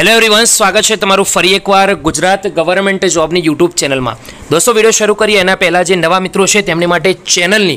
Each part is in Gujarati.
હેલો એવરીવન સ્વાગત છે તમારું ફરી એકવાર ગુજરાત ગવર્મેન્ટ જોબની યુટ્યુબ ચેનલમાં દોસ્તો વિડીયો શરૂ કરીએ એના પહેલાં જે નવા મિત્રો છે તેમની માટે ચેનલની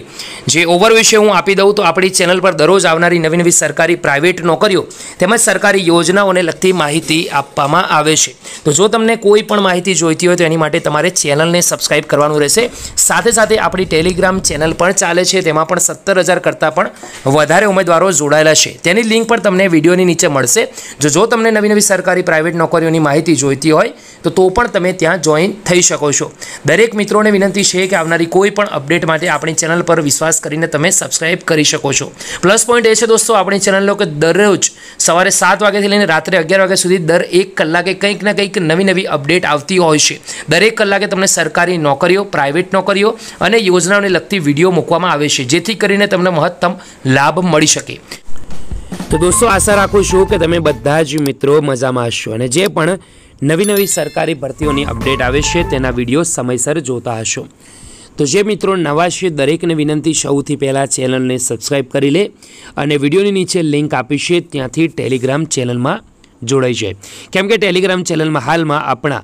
જે ઓવરવ્યૂ છે હું આપી દઉં તો આપણી ચેનલ પર દરરોજ આવનારી નવી નવી સરકારી પ્રાઇવેટ નોકરીઓ તેમજ સરકારી યોજનાઓને લગતી માહિતી આપવામાં આવે છે તો જો તમને કોઈ પણ માહિતી જોઈતી હોય તો એની માટે તમારે ચેનલને સબસ્ક્રાઇબ કરવાનું રહેશે સાથે સાથે આપણી ટેલિગ્રામ ચેનલ પણ ચાલે છે તેમાં પણ સત્તર હજાર કરતાં પણ વધારે ઉમેદવારો જોડાયેલા છે તેની લિંક પણ તમને વિડીયોની નીચે મળશે જો જો તમને નવી નવી સરકારી પ્રાઇવેટ નોકરીઓની માહિતી જોઈતી હોય તો તો પણ તમે ત્યાં જોઈન થઈ શકો છો દરેક મિત્રોને વિનંતી છે કે આવનારી કોઈ પણ અપડેટ માટે આપણી ચેનલ પર વિશ્વાસ કરીને તમે સબસ્ક્રાઇબ કરી શકો છો પ્લસ પોઈન્ટ એ છે દોસ્તો આપણી ચેનલનો કે દરરોજ સવારે સાત વાગ્યાથી લઈને રાત્રે અગિયાર વાગ્યા સુધી દર એક કલાકે કંઈક ને કંઈક નવી નવી અપડેટ આવતી હોય છે દરેક કલાકે તમને સરકારી નોકરીઓ પ્રાઇવેટ નોકરીઓ અને યોજનાઓને લગતી વિડીયો મૂકવામાં આવે છે જેથી કરીને તમને મહત્તમ લાભ મળી શકે તો દોસ્તો આશા રાખું છું કે તમે બધા જ મિત્રો મજામાં હશો અને જે પણ નવી નવી સરકારી ભરતીઓની અપડેટ આવે છે તેના વિડીયો સમયસર જોતા હશો તો જે મિત્રો નવા છે દરેકને વિનંતી સૌથી પહેલાં ચેનલને સબસ્ક્રાઈબ કરી લે અને વિડીયોની નીચે લિંક આપી છે ત્યાંથી ટેલિગ્રામ ચેનલમાં જોડાઈ જાય કેમ કે ટેલિગ્રામ ચેનલમાં હાલમાં આપણા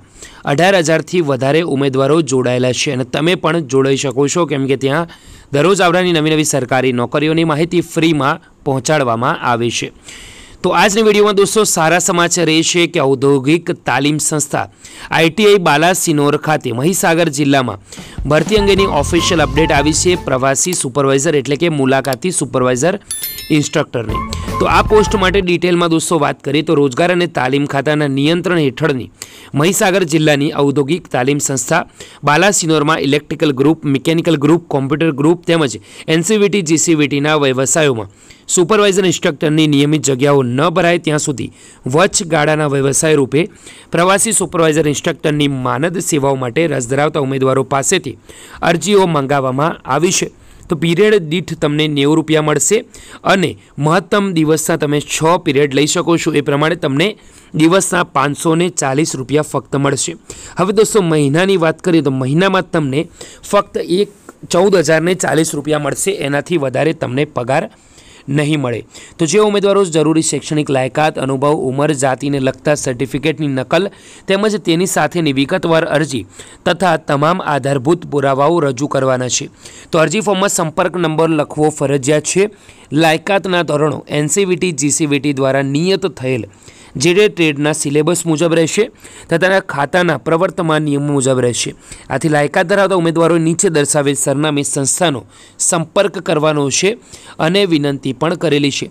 અઢાર હજારથી વધારે ઉમેદવારો જોડાયેલા છે અને તમે પણ જોડાઈ શકો છો કેમ કે ત્યાં દરરોજ આવડાની નવી નવી સરકારી નોકરીઓની માહિતી ફ્રીમાં પહોંચાડવામાં આવે છે તો આજની વિડીયોમાં દોસ્તો સારા સમાચાર એ છે કે ઔદ્યોગિક તાલીમ સંસ્થા આઈટીઆઈ બાલાસિનોર ખાતે મહીસાગર જિલ્લામાં ભરતી અંગેની ઓફિશિયલ અપડેટ આવી છે પ્રવાસી સુપરવાઇઝર એટલે કે મુલાકાતી સુપરવાઇઝર ઇન્સ્ટ્રક્ટરની તો આ પોસ્ટ માટે ડિટેલમાં દોસ્તો વાત કરીએ તો રોજગાર અને તાલીમ ખાતાના નિયંત્રણ હેઠળની મહીસાગર જિલ્લાની ઔદ્યોગિક તાલીમ સંસ્થા બાલાસિનોરમાં electrical group mechanical group computer group તેમજ એનસીવીટી જીસીવીટીના વ્યવસાયોમાં સુપરવાઇઝર ઇન્સ્ટ્રક્ટરની નિયમિત જગ્યાઓ ન ભરાય ત્યાં સુધી વચગાળાના વ્યવસાય રૂપે પ્રવાસી સુપરવાઇઝર ઇન્સ્ટ્રક્ટરની માનદ સેવાઓ માટે રસ ધરાવતા ઉમેદવારો પાસેથી અરજીઓ મંગાવવામાં આવી છે તો પીરિયડ દીઠ તમને નેવું રૂપિયા મળશે અને મહત્તમ દિવસના તમે છ પીરિયડ લઈ શકો છો એ પ્રમાણે તમને દિવસના પાંચસો ચાલીસ રૂપિયા ફક્ત મળશે હવે દોસ્તો મહિનાની વાત કરીએ તો મહિનામાં તમને ફક્ત એક ચૌદ હજારને ચાલીસ રૂપિયા મળશે એનાથી વધારે તમને પગાર નહીં મળે તો જે ઉમેદવારો જરૂરી શૈક્ષણિક લાયકાત અનુભવ ઉંમર જાતિને લગતા સર્ટિફિકેટની નકલ તેમજ તેની સાથેની વિગતવાર અરજી તથા તમામ આધારભૂત પુરાવાઓ રજૂ કરવાના છે તો અરજી ફોર્મમાં સંપર્ક નંબર લખવો ફરજિયાત છે લાયકાતના ધોરણો એનસીવીટી જીસીવીટી દ્વારા નિયત થયેલ જે ટ્રેડના સિલેબસ મુજબ રહેશે તથા ખાતાના પ્રવર્તમાન નિયમો મુજબ રહેશે આથી લાયકાત ધરાવતા ઉમેદવારો નીચે દર્શાવેલ સરનામે સંસ્થાનો સંપર્ક કરવાનો છે અને વિનંતી પણ કરેલી છે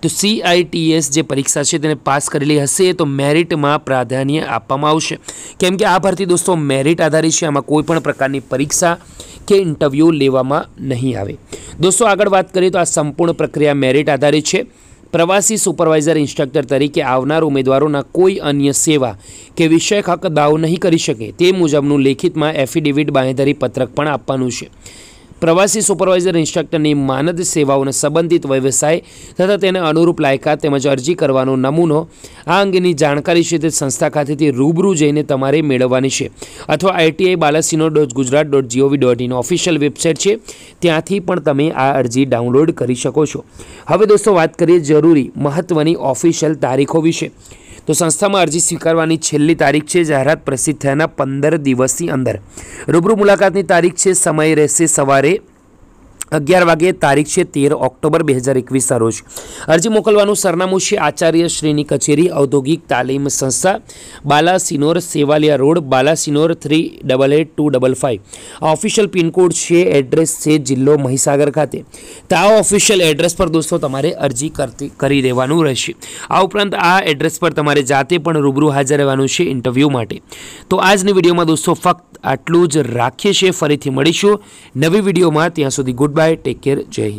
તો સીઆઈટીએસ જે પરીક્ષા છે તેને પાસ કરેલી હશે તો મેરિટમાં પ્રાધાન્ય આપવામાં આવશે કેમ કે આ ભરતી દોસ્તો મેરિટ આધારિત છે આમાં કોઈપણ પ્રકારની પરીક્ષા કે ઇન્ટરવ્યૂ લેવામાં નહીં આવે દોસ્તો આગળ વાત કરીએ તો આ સંપૂર્ણ પ્રક્રિયા મેરિટ આધારિત છે પ્રવાસી સુપરવાઇઝર ઇન્સ્ટ્રક્ટર તરીકે આવનાર ઉમેદવારોના કોઈ અન્ય સેવા કે વિષયક હક દાવ નહીં કરી શકે તે મુજબનું લેખિતમાં એફિડેવિટ બાંહેધરી પત્રક પણ આપવાનું છે પ્રવાસી સુપરવાઇઝર ઇન્સ્ટ્રક્ટરની માનદ સેવાઓને સંબંધિત વ્યવસાય તથા તેને અનુરૂપ લાયકાત તેમજ અરજી કરવાનો નમૂનો આ અંગેની જાણકારી છે તે સંસ્થા ખાતેથી રૂબરૂ જઈને તમારે મેળવવાની છે અથવા ITI Balasinor dot Gujarat dot GOV dot in official website છે ત્યાંથી પણ તમે આ અરજી ડાઉનલોડ કરી શકો છો હવે દોસ્તો વાત કરીએ જરૂરી મહત્ત્વની ઓફિશિયલ તારીખો વિશે તો સંસ્થામાં અરજી સ્વીકારવાની છેલ્લી તારીખ છે જાહેરાત પ્રસિદ્ધ થયાના પંદર દિવસની અંદર રૂબરૂ મુલાકાતની તારીખ છે સમય રહેશે સવારે અગિયાર વાગે તારીખ છે તેર ઓક્ટોબર બે હજાર એકવીસના રોજ અરજી મોકલવાનું સરનામું છે આચાર્ય શ્રીની કચેરી ઔદ્યોગિક તાલીમ સંસ્થા Balasinor Sevaliya road Balasinor three double eight two double five official pincode છે એડ્રેસ છે જિલ્લો મહીસાગર ખાતે તો આ ઓફિશિયલ એડ્રેસ પર દોસ્તો તમારે અરજી કરતી કરી દેવાનું રહેશે આ ઉપરાંત આ એડ્રેસ પર તમારે જાતે પણ રૂબરૂ હાજર રહેવાનું છે ઇન્ટરવ્યૂ માટે તો આજની વિડીયોમાં દોસ્તો ફક્ત આટલું જ રાખીએ છીએ ફરીથી મળીશું નવી વિડીયોમાં ત્યાં સુધી ગુડ બાય ટેક કેર જય હિન્દ